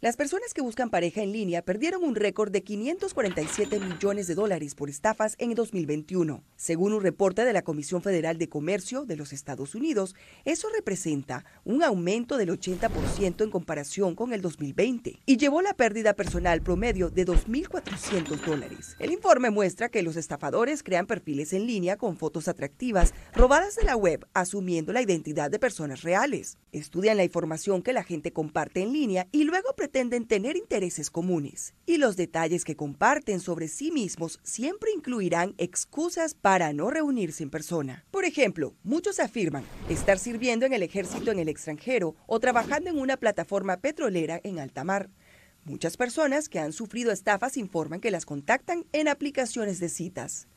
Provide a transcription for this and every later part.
Las personas que buscan pareja en línea perdieron un récord de 547 millones de dólares por estafas en 2021. Según un reporte de la Comisión Federal de Comercio de los Estados Unidos, eso representa un aumento del 80% en comparación con el 2020 y llevó la pérdida personal promedio de 2.400 dólares. El informe muestra que los estafadores crean perfiles en línea con fotos atractivas robadas de la web asumiendo la identidad de personas reales. Estudian la información que la gente comparte en línea y luego pretenden tener intereses comunes y los detalles que comparten sobre sí mismos siempre incluirán excusas para no reunirse en persona. Por ejemplo, muchos afirman estar sirviendo en el ejército en el extranjero o trabajando en una plataforma petrolera en alta mar. Muchas personas que han sufrido estafas informan que las contactan en aplicaciones de citas.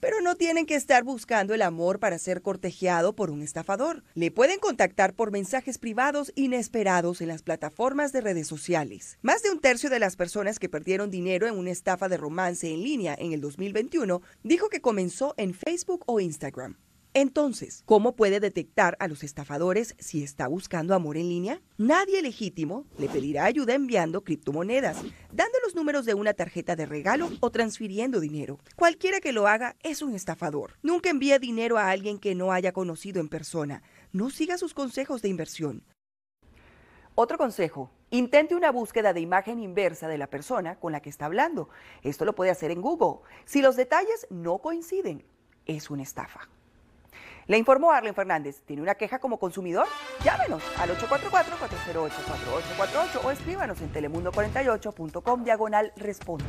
Pero no tienen que estar buscando el amor para ser cortejeado por un estafador. Le pueden contactar por mensajes privados inesperados en las plataformas de redes sociales. Más de un tercio de las personas que perdieron dinero en una estafa de romance en línea en el 2021 dijo que comenzó en Facebook o Instagram. Entonces, ¿cómo puede detectar a los estafadores si está buscando amor en línea? Nadie legítimo le pedirá ayuda enviando criptomonedas, dándole números de una tarjeta de regalo o transfiriendo dinero. Cualquiera que lo haga es un estafador. Nunca envíe dinero a alguien que no haya conocido en persona. No siga sus consejos de inversión. Otro consejo, intente una búsqueda de imagen inversa de la persona con la que está hablando. Esto lo puede hacer en Google. Si los detalles no coinciden, es una estafa. Le informó Arlen Fernández, ¿tiene una queja como consumidor? Llámenos al 844-408-4848 o escríbanos en telemundo48.com diagonal responde.